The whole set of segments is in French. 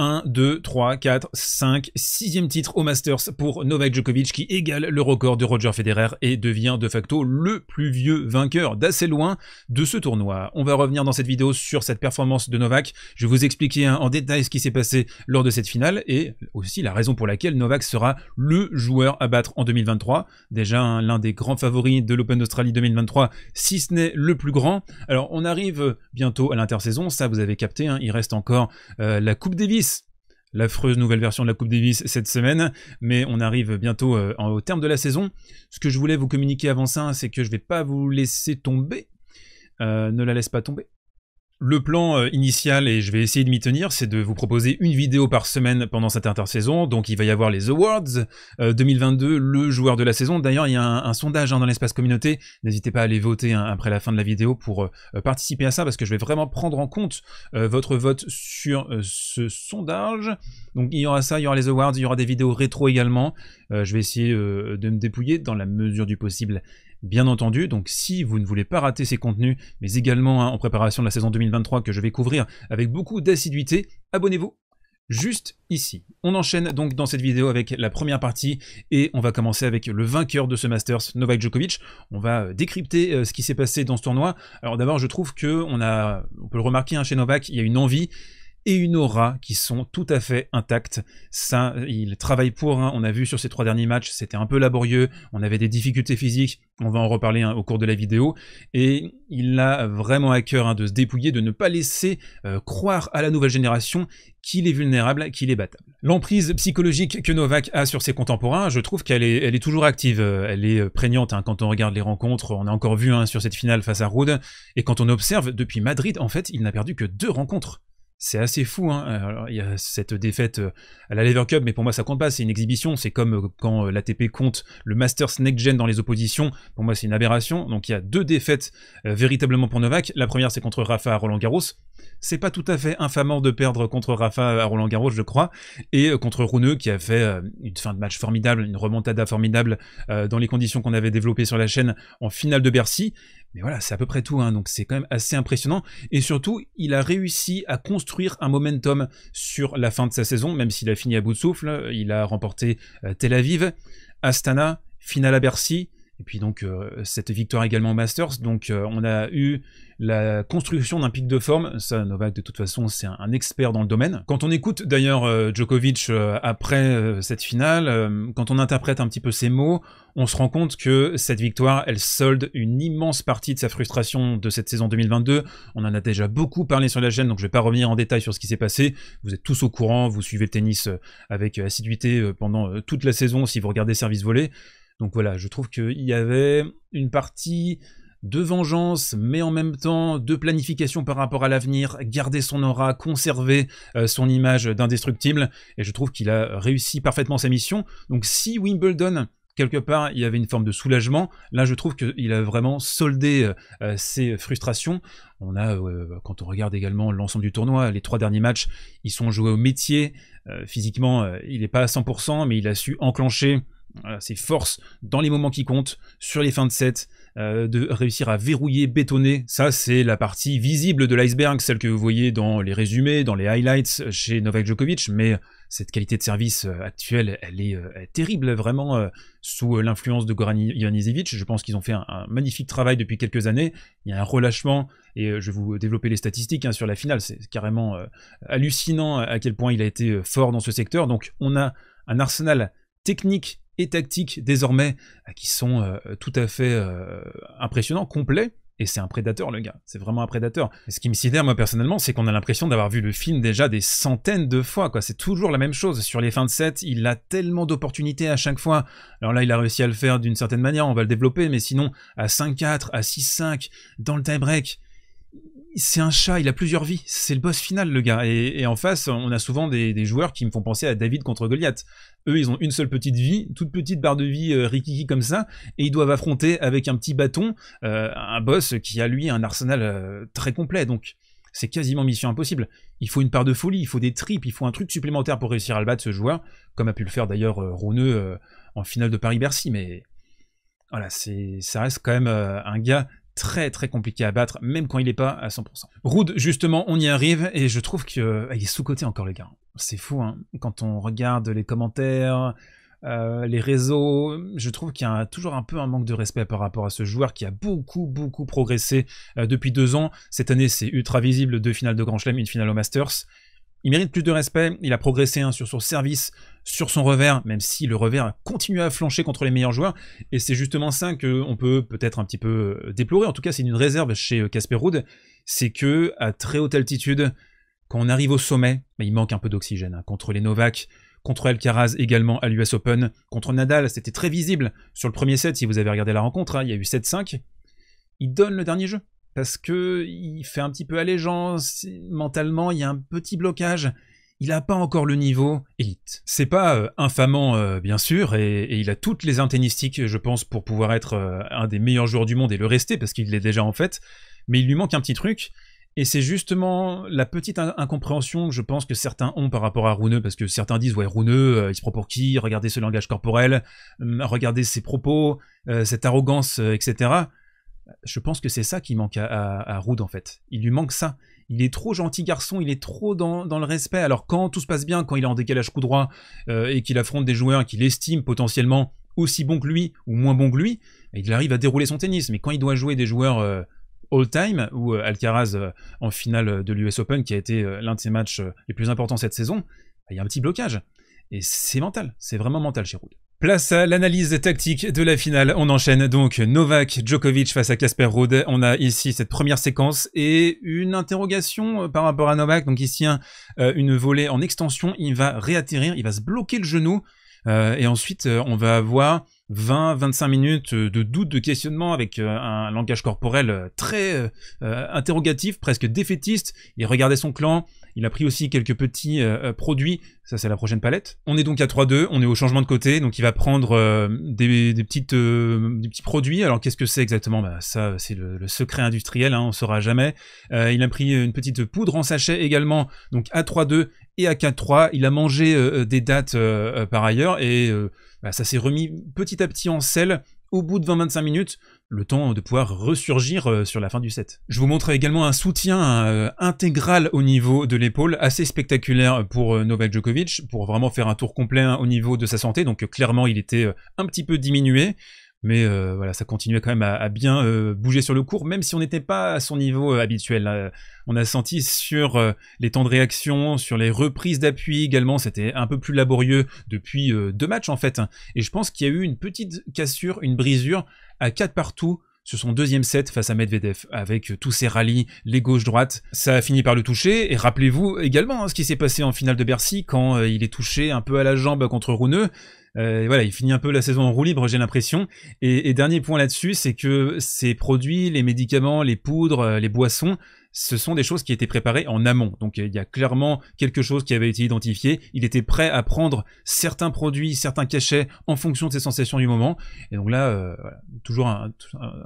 1, 2, 3, 4, 5, sixième titre au Masters pour Novak Djokovic qui égale le record de Roger Federer et devient de facto le plus vieux vainqueur d'assez loin de ce tournoi. On va revenir dans cette vidéo sur cette performance de Novak. Je vais vous expliquer en détail ce qui s'est passé lors de cette finale et aussi la raison pour laquelle Novak sera le joueur à battre en 2023. Déjà hein, l'un des grands favoris de l'Open d'Australie 2023, si ce n'est le plus grand. Alors on arrive bientôt à l'intersaison, ça vous avez capté, hein, il reste encore euh, la Coupe Davis l'affreuse nouvelle version de la Coupe Davis cette semaine, mais on arrive bientôt euh, au terme de la saison. Ce que je voulais vous communiquer avant ça, c'est que je ne vais pas vous laisser tomber. Euh, ne la laisse pas tomber. Le plan euh, initial, et je vais essayer de m'y tenir, c'est de vous proposer une vidéo par semaine pendant cette intersaison. Donc il va y avoir les Awards 2022, euh, le joueur de la saison. D'ailleurs, il y a un, sondage hein, dans l'espace communauté. N'hésitez pas à aller voter hein, après la fin de la vidéo pour euh, participer à ça, parce que je vais vraiment prendre en compte votre vote sur ce sondage. Donc il y aura ça, il y aura les Awards, il y aura des vidéos rétro également. je vais essayer de me dépouiller dans la mesure du possible bien entendu. Donc si vous ne voulez pas rater ces contenus, mais également hein, en préparation de la saison 2023 que je vais couvrir avec beaucoup d'assiduité, abonnez-vous juste ici. On enchaîne donc dans cette vidéo avec la première partie et on va commencer avec le vainqueur de ce Masters, Novak Djokovic. On va euh, décrypter euh, ce qui s'est passé dans ce tournoi. Alors d'abord, je trouve que on a, on peut le remarquer hein, chez Novak, il y a une envie et une aura qui sont tout à fait intactes. Ça, il travaille pour. Hein. On a vu sur ces trois derniers matchs, c'était un peu laborieux. On avait des difficultés physiques. On va en reparler hein, au cours de la vidéo. Et il a vraiment à cœur hein, de se dépouiller, de ne pas laisser euh, croire à la nouvelle génération qu'il est vulnérable, qu'il est battable. L'emprise psychologique que Novak a sur ses contemporains, je trouve qu'elle est, toujours active, elle est euh, prégnante quand on regarde les rencontres, on a encore vu un sur cette finale face à Rude, et quand on observe, depuis Madrid, en fait, il n'a perdu que deux rencontres. C'est assez fou. Hein. Euh, il y a cette défaite euh, à la Lever Cup, mais pour moi ça compte pas. C'est une exhibition. C'est comme euh, quand l'ATP compte le Masters Next Gen dans les oppositions. Pour moi c'est une aberration. Donc il y a deux défaites véritablement pour Novak. La première c'est contre Rafa à Roland Garros. C'est pas tout à fait infamant de perdre contre Rafa à Roland Garros, je crois, et contre Runeux qui a fait une fin de match formidable, une remontada formidable dans les conditions qu'on avait développées sur la chaîne en finale de Bercy. Mais voilà, c'est à peu près tout, hein, donc c'est quand même assez impressionnant. Et surtout, il a réussi à construire un momentum sur la fin de sa saison, même s'il a fini à bout de souffle. Il a remporté euh, Tel Aviv, Astana, finale à Bercy, et puis donc euh, cette victoire également au Masters, donc euh, on a eu la construction d'un pic de forme, ça Novak de toute façon c'est un, expert dans le domaine. Quand on écoute d'ailleurs euh, Djokovic après cette finale, quand on interprète un petit peu ses mots, on se rend compte que cette victoire elle solde une immense partie de sa frustration de cette saison 2022, on en a déjà beaucoup parlé sur la chaîne donc je vais pas revenir en détail sur ce qui s'est passé, vous êtes tous au courant, vous suivez le tennis avec assiduité pendant toute la saison si vous regardez Service Volé, donc voilà, je trouve qu'il y avait une partie de vengeance, mais en même temps de planification par rapport à l'avenir, garder son aura, conserver euh, son image d'indestructible, et je trouve qu'il a réussi parfaitement sa mission. Donc si Wimbledon quelque part, il y avait une forme de soulagement. Là, je trouve qu'il a vraiment soldé euh, euh, ses frustrations. On a, quand on regarde également l'ensemble du tournoi, les trois derniers matchs, ils sont joués au métier. physiquement, il n'est pas à 100%, mais il a su enclencher ses forces dans les moments qui comptent, sur les fins de set, euh, de réussir à verrouiller, bétonner. Ça, c'est la partie visible de l'iceberg, celle que vous voyez dans les résumés, dans les highlights chez Novak Djokovic, mais cette qualité de service euh, actuelle, euh, elle est terrible, vraiment, sous l'influence de Goran Ivanisevic. Je pense qu'ils ont fait un, magnifique travail depuis quelques années. Il y a un relâchement, et je vais vous développer les statistiques hein, sur la finale. C'est carrément hallucinant à quel point il a été fort dans ce secteur. Donc, on a un arsenal technique tactiques désormais euh, qui sont euh, tout à fait euh, impressionnants, complets. Et c'est un prédateur, le gars. C'est vraiment un prédateur. ce qui me sidère, moi, personnellement, c'est qu'on a l'impression d'avoir vu le film déjà des centaines de fois, quoi. C'est toujours la même chose. Sur les fins de set, il a tellement d'opportunités à chaque fois. Alors là, il a réussi à le faire d'une certaine manière, on va le développer, mais sinon, à 5-4, à 6-5, dans le tie-break, c'est un chat, il a plusieurs vies. C'est le boss final, le gars. Et, en face, on a souvent des, joueurs qui me font penser à David contre Goliath. Eux, ils ont une seule petite vie, toute petite barre de vie euh, rikiki comme ça, et ils doivent affronter avec un petit bâton euh, un boss qui a lui un arsenal euh, très complet. Donc, c'est quasiment mission impossible. Il faut une part de folie, il faut des tripes, il faut un truc supplémentaire pour réussir à le battre ce joueur, comme a pu le faire d'ailleurs Roneux en finale de Paris-Bercy. Mais voilà, ça reste quand même un gars très très compliqué à battre, même quand il n'est pas à 100%. Rude, justement, on y arrive, et je trouve qu'il euh, est sous-coté encore les gars. C'est fou, hein. quand on regarde les commentaires, euh, les réseaux, je trouve qu'il y a toujours un peu un manque de respect par rapport à ce joueur qui a beaucoup, beaucoup progressé euh, depuis deux ans. Cette année, c'est ultra visible, deux finales de Grand Chelem, une finale au Masters. Il mérite plus de respect, il a progressé hein, sur son service, sur son revers, même si le revers continue à flancher contre les meilleurs joueurs, et c'est justement ça qu'on peut peut-être un petit peu euh, déplorer, en tout cas c'est une réserve chez euh, Casper Ruud, c'est que à très haute altitude, quand on arrive au sommet, bah, il manque un peu d'oxygène, hein, contre les Novak, contre Alcaraz également à l'US Open, contre Nadal, c'était très visible sur le premier set si vous avez regardé la rencontre, hein. il y a eu 7-5, il donne le dernier jeu, parce que il fait un petit peu allégeance, mentalement il y a un petit blocage, il n'a pas encore le niveau élite. C'est pas euh, infamant euh, bien sûr, et, il a toutes les inténistiques je pense pour pouvoir être euh, un des meilleurs joueurs du monde et le rester parce qu'il l'est déjà en fait, mais il lui manque un petit truc. Et c'est justement la petite incompréhension que je pense que certains ont par rapport à Rouneux, parce que certains disent Ouais, Rouneux, il se prend pour qui Regardez ce langage corporel, regardez ses propos, cette arrogance, etc je pense que c'est ça qui manque à, à, en fait. Il lui manque ça. Il est trop gentil garçon, il est trop dans, le respect. Alors quand tout se passe bien, quand il est en décalage coup droit euh, et qu'il affronte des joueurs qu'il estime potentiellement aussi bons que lui ou moins bons que lui, il arrive à dérouler son tennis. Mais quand il doit jouer des joueurs euh, all-time ou euh, Alcaraz en finale de l'US Open qui a été l'un de ses matchs les plus importants cette saison, bah, il y a un petit blocage. Et c'est mental, c'est vraiment mental chez Rude. Place à l'analyse tactique de la finale. On enchaîne donc Novak Djokovic face à Casper Rode. On a ici cette première séquence et une interrogation euh, par rapport à Novak. Donc ici euh, une volée en extension. Il va réatterrir, il va se bloquer le genou euh, et ensuite on va avoir 20-25 minutes euh, de doute, de questionnement avec euh, un langage corporel euh, très interrogatif, presque défaitiste. Il regardait son clan, il a pris aussi quelques petits produits, ça c'est la prochaine palette. On est donc à 3-2, on est au changement de côté, donc il va prendre des, petits produits. Alors qu'est-ce que c'est exactement bah, Ça c'est le, secret industriel, hein. on ne saura jamais. il a pris une petite poudre en sachet également, donc à 3-2 et à 4-3. Il a mangé des dates par ailleurs et bah, ça s'est remis petit à petit en selle au bout de 20-25 minutes, le temps de pouvoir ressurgir euh, sur la fin du set. Je vous montre également un soutien euh, intégral au niveau de l'épaule, assez spectaculaire pour euh, Novak Djokovic, pour vraiment faire un tour complet hein, au niveau de sa santé, donc clairement il était un petit peu diminué, mais euh, voilà, ça continuait quand même à, bien euh, bouger sur le cours, même si on n'était pas à son niveau euh, habituel. Hein. on a senti sur les temps de réaction, sur les reprises d'appui également, c'était un peu plus laborieux depuis deux matchs en fait. Hein. Et je pense qu'il y a eu une petite cassure, une brisure à quatre partout sur son deuxième set face à Medvedev, avec tous ses rallyes, les gauches-droites. Ça a fini par le toucher, et rappelez-vous également hein, ce qui s'est passé en finale de Bercy quand euh, il est touché un peu à la jambe contre Rouneux. Euh, voilà, il finit un peu la saison en roue libre, j'ai l'impression. et, dernier point là-dessus, c'est que ces produits, les médicaments, les poudres, euh, les boissons, ce sont des choses qui étaient préparées en amont. Donc il y a clairement quelque chose qui avait été identifié. Il était prêt à prendre certains produits, certains cachets en fonction de ses sensations du moment. Et donc là, euh, toujours un,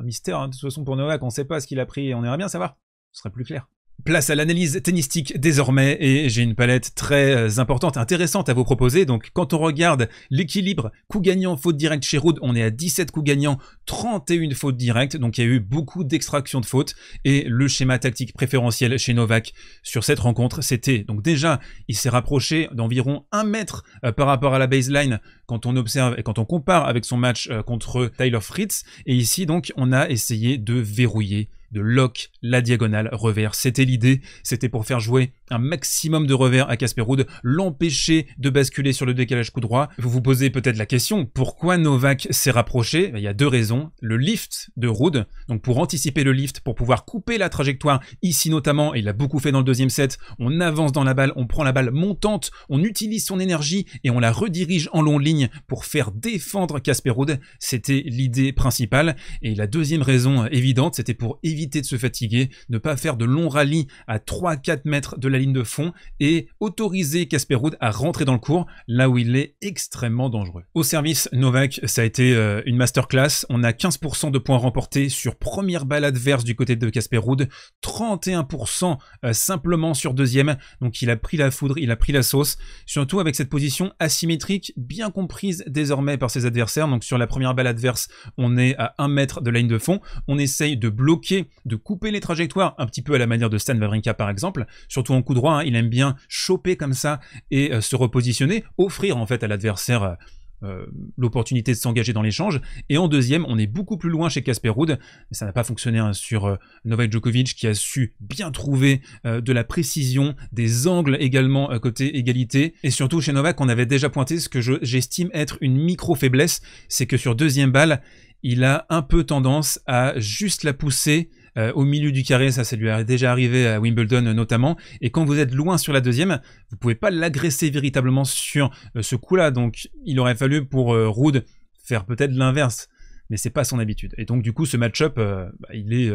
mystère. Hein, de toute façon, pour Novak, on ne sait pas ce qu'il a pris on aimerait bien savoir. Ce serait plus clair. Place à l'analyse tennistique désormais et j'ai une palette très euh, importante, intéressante à vous proposer. Donc quand on regarde l'équilibre coup gagnant faute directe chez Rood, on est à 17 coups gagnants, 31 fautes directes. Donc il y a eu beaucoup d'extraction de fautes et le schéma tactique préférentiel chez Novak sur cette rencontre, c'était donc déjà il s'est rapproché d'environ 1 mètre euh, par rapport à la baseline quand on observe et quand on compare avec son match euh, contre Tyler Fritz. Et ici donc on a essayé de verrouiller de lock la diagonale revers. C'était l'idée, c'était pour faire jouer un maximum de revers à Casper Ruud, l'empêcher de basculer sur le décalage coup droit. Vous vous posez peut-être la question, pourquoi Novak s'est rapproché ben, Il y a deux raisons. Le lift de Ruud, donc pour anticiper le lift, pour pouvoir couper la trajectoire, ici notamment, et il a beaucoup fait dans le deuxième set, on avance dans la balle, on prend la balle montante, on utilise son énergie et on la redirige en longue ligne pour faire défendre Casper Ruud. C'était l'idée principale. Et la deuxième raison évidente, c'était pour éviter de se fatiguer, ne pas faire de longs rallyes à 3-4 mètres de la ligne de fond et autoriser Casper Ruud à rentrer dans le cours là où il est extrêmement dangereux. Au service, Novak, ça a été euh, une masterclass. On a 15% de points remportés sur première balle adverse du côté de Casper Ruud, 31% euh, simplement sur deuxième. Donc il a pris la foudre, il a pris la sauce, surtout avec cette position asymétrique bien comprise désormais par ses adversaires. Donc sur la première balle adverse, on est à 1 mètre de la ligne de fond. On essaye de bloquer de couper les trajectoires, un petit peu à la manière de Stan Wawrinka par exemple, surtout en coup droit, hein, il aime bien choper comme ça et euh, se repositionner, offrir en fait à l'adversaire... Euh, euh, l'opportunité de s'engager dans l'échange. Et en deuxième, on est beaucoup plus loin chez Casper Ruud. Ça n'a pas fonctionné hein, sur Novak Djokovic qui a su bien trouver de la précision, des angles également côté égalité. Et surtout chez Novak, on avait déjà pointé ce que j'estime être une micro-faiblesse, c'est que sur deuxième balle, il a un peu tendance à juste la pousser euh, au milieu du carré, ça, ça lui est déjà arrivé à Wimbledon euh, notamment. Et quand vous êtes loin sur la deuxième, vous pouvez pas l'agresser véritablement sur euh, ce coup-là. Donc, il aurait fallu pour Rude faire peut-être l'inverse, mais c'est pas son habitude. Et donc, du coup, ce match-up, bah, il est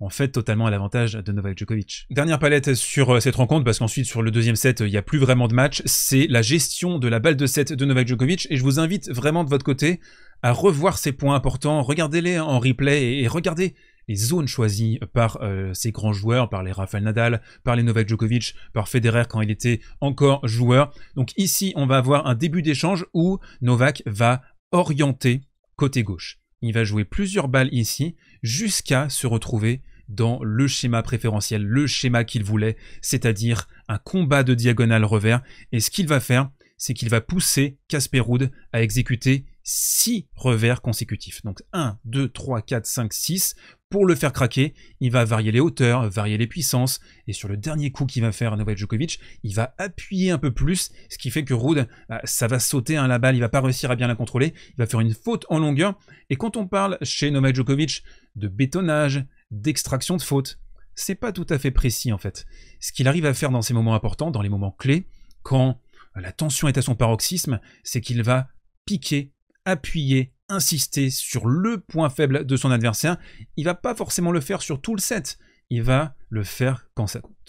en fait totalement à l'avantage de Novak Djokovic. Dernière palette sur cette rencontre, parce qu'ensuite sur le deuxième set, il n'y a plus vraiment de match, c'est la gestion de la balle de set de Novak Djokovic, et je vous invite vraiment de votre côté à revoir ces points importants, regardez-les en replay et, regardez les zones choisies par euh, ces grands joueurs, par les Rafael Nadal, par les Novak Djokovic, par Federer quand il était encore joueur. Donc ici, on va avoir un début d'échange où Novak va orienter côté gauche. Il va jouer plusieurs balles ici jusqu'à se retrouver dans le schéma préférentiel, le schéma qu'il voulait, c'est-à-dire un combat de diagonale revers. Et ce qu'il va faire, c'est qu'il va pousser Casper Ruud à exécuter six revers consécutifs. Donc 1, 2, 3, 4, 5, 6. Pour le faire craquer, il va varier les hauteurs, varier les puissances. Et sur le dernier coup qu'il va faire à Novak Djokovic, il va appuyer un peu plus, ce qui fait que Rude, bah, ça va sauter un hein, la balle, il va pas réussir à bien la contrôler, il va faire une faute en longueur. Et quand on parle chez Novak Djokovic de bétonnage, d'extraction de faute, c'est pas tout à fait précis en fait. Ce qu'il arrive à faire dans ces moments importants, dans les moments clés, quand la tension est à son paroxysme, c'est qu'il va piquer appuyer, insister sur le point faible de son adversaire. Il va pas forcément le faire sur tout le set, il va le faire quand ça compte.